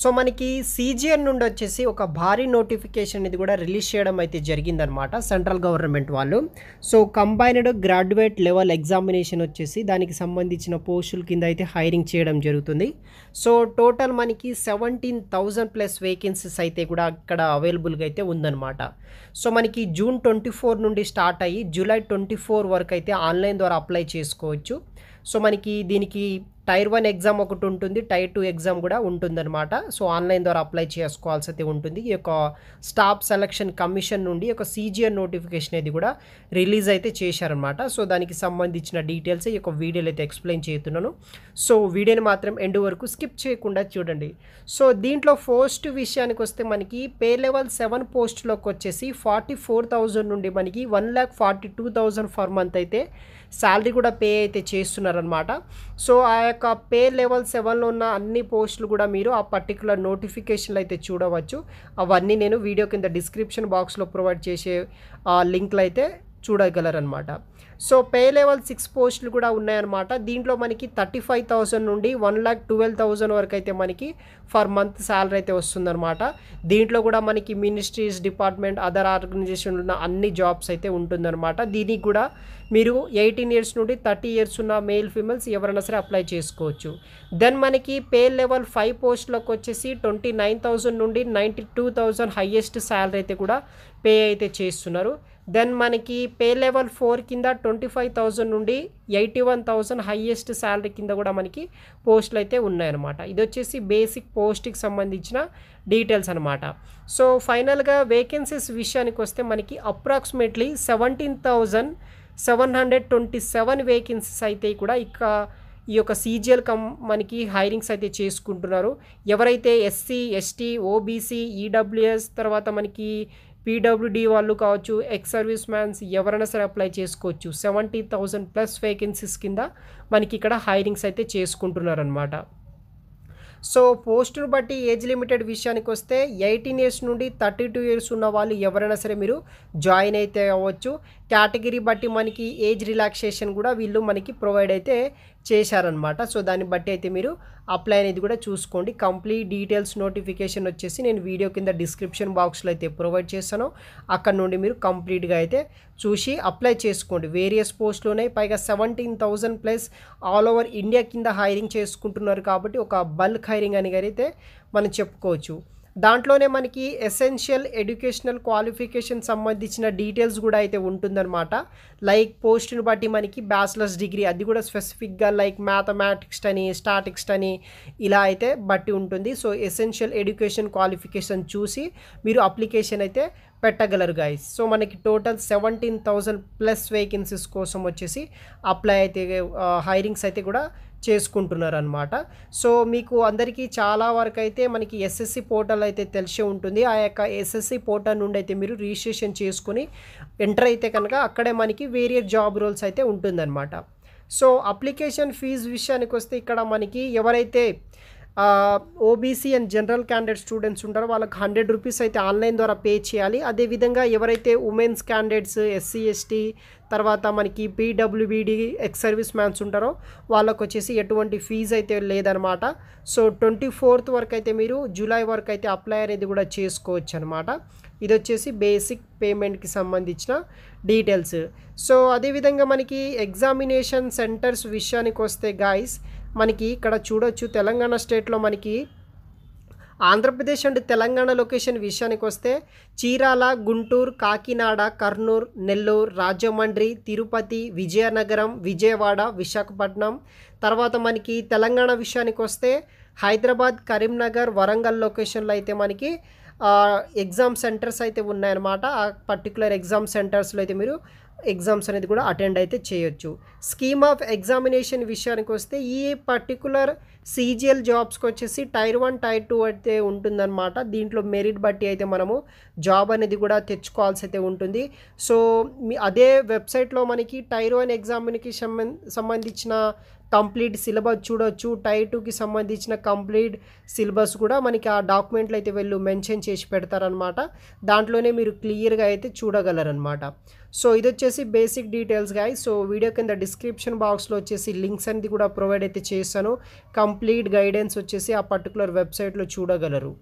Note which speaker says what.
Speaker 1: so మనకి సీజీఎన్ నుండి వచ్చేసి ఒక భారీ నోటిఫికేషన్ ఇది కూడా రిలీజ్ చేయడం అయితే జరిగిందనమాట సెంట్రల్ గవర్నమెంట్ వాళ్ళు so combined graduate level examination వచ్చేసి దానికి సంబంధించిన పోస్టుల కింద అయితే హైరింగ్ చేయడం జరుగుతుంది సో టోటల్ మనకి సెవెంటీన్ థౌజండ్ ప్లస్ వేకెన్సీస్ అయితే కూడా అక్కడ అవైలబుల్గా అయితే ఉందన్నమాట సో మనకి జూన్ ట్వంటీ ఫోర్ నుండి స్టార్ట్ అయ్యి జూలై ట్వంటీ ఫోర్ వరకు అయితే ఆన్లైన్ ద్వారా అప్లై చేసుకోవచ్చు సో మనకి దీనికి టైర్ వన్ ఎగ్జామ్ ఒకటి ఉంటుంది టైర్ టూ ఎగ్జామ్ కూడా ఉంటుందన్నమాట సో ఆన్లైన్ ద్వారా అప్లై చేసుకోవాల్సి ఉంటుంది ఈ యొక్క స్టాఫ్ సెలక్షన్ కమిషన్ నుండి ఒక సీజీఆర్ నోటిఫికేషన్ అనేది కూడా రిలీజ్ అయితే చేశారనమాట సో దానికి సంబంధించిన డీటెయిల్స్ ఈ యొక్క వీడియోలో అయితే ఎక్స్ప్లెయిన్ చేస్తున్నాను సో వీడియోని మాత్రం ఎండ్ వరకు స్కిప్ చేయకుండా చూడండి సో దీంట్లో పోస్ట్ విషయానికి వస్తే మనకి పే లెవెల్ సెవెన్ పోస్ట్లోకి వచ్చేసి ఫార్టీ ఫోర్ థౌజండ్ నుండి మనకి one lakh forty two thousand per month అయితే శాలరీ కూడా పే అయితే చేస్తున్నారనమాట సో ఆ యొక్క పే లెవెల్ సెవెన్లో ఉన్న అన్ని పోస్టులు కూడా మీరు ఆ పర్టికులర్ నోటిఫికేషన్లు అయితే చూడవచ్చు అవన్నీ నేను వీడియో కింద డిస్క్రిప్షన్ బాక్స్లో ప్రొవైడ్ చేసే లింక్లు అయితే చూడగలరనమాట సో పే లెవెల్ సిక్స్ పోస్టులు కూడా ఉన్నాయన్నమాట దీంట్లో మనకి థర్టీ ఫైవ్ థౌసండ్ నుండి వన్ ల్యాక్ ట్వెల్వ్ థౌసండ్ వరకు అయితే మనకి ఫర్ మంత్ శాలరీ అయితే వస్తుందన్నమాట దీంట్లో కూడా మనకి మినిస్ట్రీస్ డిపార్ట్మెంట్ అదర్ ఆర్గనైజేషన్ ఉన్న అన్ని జాబ్స్ అయితే ఉంటుందన్నమాట దీనికి కూడా మీరు ఎయిటీన్ ఇయర్స్ నుండి థర్టీ ఇయర్స్ ఉన్న మేల్ ఫీమేల్స్ ఎవరైనా సరే అప్లై చేసుకోవచ్చు దెన్ మనకి పే లెవెల్ ఫైవ్ పోస్టులకు వచ్చేసి ట్వంటీ నైన్ థౌసండ్ నుండి ninety two thousand highest salary అయితే కూడా పే అయితే చేస్తున్నారు దెన్ మనకి పే లెవెల్ ఫోర్ కింద ట్వంటీ ఫైవ్ థౌజండ్ నుండి eighty one thousand highest salary కింద కూడా మనకి పోస్టులు అయితే ఉన్నాయన్నమాట ఇది వచ్చేసి బేసిక్ పోస్ట్కి సంబంధించిన డీటెయిల్స్ అనమాట సో ఫైనల్గా వేకెన్సీస్ విషయానికి వస్తే మనకి approximately seventeen thousand seven hundred twenty seven vacancies అయితే కూడా ఇక ఈ యొక్క సీజీఎల్ మనకి హైరింగ్స్ అయితే చేసుకుంటున్నారు ఎవరైతే ఎస్సీ ఎస్టీ ఓబీసీ ఈడబ్ల్యూఎస్ తర్వాత మనకి పీడబ్ల్యూడి వాళ్ళు కావచ్చు ఎక్స్ సర్వీస్ మ్యాన్స్ ఎవరైనా సరే అప్లై చేసుకోవచ్చు సెవెంటీ థౌజండ్ ప్లస్ వేకెన్సీస్ కింద మనకి ఇక్కడ హైరింగ్స్ అయితే చేసుకుంటున్నారనమాట సో పోస్టును బట్టి ఏజ్ లిమిటెడ్ విషయానికి వస్తే ఎయిటీన్ ఇయర్స్ నుండి థర్టీ టూ ఇయర్స్ ఉన్న వాళ్ళు ఎవరైనా సరే మీరు జాయిన్ అయితే అవ్వచ్చు కేటగిరీ బట్టి మనకి ఏజ్ రిలాక్సేషన్ కూడా వీళ్ళు మనకి ప్రొవైడ్ అయితే చేశారనమాట సో దాన్ని బట్టి అయితే మీరు అప్లై అనేది కూడా చూసుకోండి కంప్లీట్ డీటెయిల్స్ నోటిఫికేషన్ వచ్చేసి నేను వీడియో కింద డిస్క్రిప్షన్ బాక్స్లో అయితే ప్రొవైడ్ చేస్తాను అక్కడ నుండి మీరు కంప్లీట్గా అయితే చూసి అప్లై చేసుకోండి వేరియస్ పోస్ట్లోనే పైగా seventeen thousand plus all over India కింద హైరింగ్ చేసుకుంటున్నారు కాబట్టి ఒక బల్క్ హైరింగ్ అని అయితే మనం చెప్పుకోవచ్చు దాంట్లోనే మనకి ఎసెన్షియల్ ఎడ్యుకేషనల్ క్వాలిఫికేషన్ సంబంధించిన డీటెయిల్స్ కూడా అయితే ఉంటుందన్నమాట లైక్ పోస్ట్ని బట్టి మనకి బ్యాచిలర్స్ డిగ్రీ అది కూడా స్పెసిఫిక్గా లైక్ మ్యాథమెటిక్స్ అని స్టాటిక్స్ అని ఇలా అయితే బట్టి ఉంటుంది సో ఎసెన్షియల్ ఎడ్యుకేషన్ క్వాలిఫికేషన్ చూసి మీరు అప్లికేషన్ అయితే పెట్టగలరు గాయస్ సో మనకి total seventeen thousand plus vacancies కోసం వచ్చేసి అప్లై అయితే హైరింగ్స్ అయితే కూడా చేసుకుంటున్నారు అనమాట సో మీకు అందరికీ చాలా వరకు అయితే మనకి ఎస్ఎస్సి పోర్టల్ అయితే తెలిసే ఉంటుంది ఆ యొక్క ఎస్ఎస్సి పోర్టల్ నుండి అయితే మీరు రిజిస్ట్రేషన్ చేసుకుని ఎంటర్ అయితే కనుక అక్కడే మనకి వేరియర్ జాబ్ రోల్స్ అయితే ఉంటుందన్నమాట సో అప్లికేషన్ ఫీజు విషయానికి వస్తే ఇక్కడ మనకి ఎవరైతే OBC and general candidate students ఉంటారో వాళ్ళకి హండ్రెడ్ రూపీస్ అయితే ఆన్లైన్ ద్వారా పే చేయాలి అదేవిధంగా ఎవరైతే ఉమెన్స్ క్యాండిడేట్స్ ఎస్సీ ఎస్టీ తర్వాత మనకి పీడబ్ల్యూబీడి ఎక్స్ సర్వీస్ మ్యాన్స్ ఉంటారో వాళ్ళకు వచ్చేసి ఎటువంటి ఫీజు అయితే లేదనమాట సో ట్వంటీ ఫోర్త్ వరకు అయితే మీరు జూలై వరకు అయితే అప్లై అనేది కూడా చేసుకోవచ్చు అనమాట ఇది వచ్చేసి బేసిక్ పేమెంట్కి సంబంధించిన డీటెయిల్స్ సో అదేవిధంగా మనకి ఎగ్జామినేషన్ సెంటర్స్ విషయానికి వస్తే గాయస్ మనకి ఇక్కడ చూడొచ్చు తెలంగాణ స్టేట్లో మనకి ఆంధ్రప్రదేశ్ అండ్ తెలంగాణ లొకేషన్ విషయానికి వస్తే చీరాల గుంటూరు కాకినాడ కర్నూలు నెల్లూరు రాజమండ్రి తిరుపతి విజయనగరం విజయవాడ విశాఖపట్నం తర్వాత మనకి తెలంగాణ విషయానికి వస్తే హైదరాబాద్ కరీంనగర్ వరంగల్ లొకేషన్లో అయితే మనకి ఎగ్జామ్ సెంటర్స్ అయితే ఉన్నాయన్నమాట ఆ పర్టికులర్ ఎగ్జామ్ సెంటర్స్లో అయితే మీరు ఎగ్జామ్స్ అనేది కూడా అటెండ్ అయితే చేయొచ్చు స్కీమ్ ఆఫ్ ఎగ్జామినేషన్ విషయానికి వస్తే ఈ పర్టికులర్ సీజీఎల్ జాబ్స్కి వచ్చేసి టైర్ వన్ టైర్ టూ అయితే ఉంటుందన్నమాట దీంట్లో మెరిట్ బట్టి అయితే మనము జాబ్ అనేది కూడా తెచ్చుకోవాల్సి అయితే ఉంటుంది సో మీ అదే వెబ్సైట్లో మనకి టైర్ వన్ ఎగ్జామిన్కి సంబంధించిన కంప్లీట్ సిలబస్ చూడొచ్చు టూకి సంబంధించిన కంప్లీట్ సిలబస్ కూడా మనకి ఆ డాక్యుమెంట్లు అయితే వెళ్ళు మెన్షన్ చేసి పెడతారనమాట దాంట్లోనే మీరు క్లియర్గా అయితే చూడగలరనమాట సో ఇది వచ్చేసి basic details guys so video కింద డిస్క్రిప్షన్ బాక్స్లో వచ్చేసి లింక్స్ అనేది కూడా ప్రొవైడ్ అయితే చేస్తాను కంప్లీట్ గైడెన్స్ వచ్చేసి ఆ పర్టికులర్ వెబ్సైట్లో చూడగలరు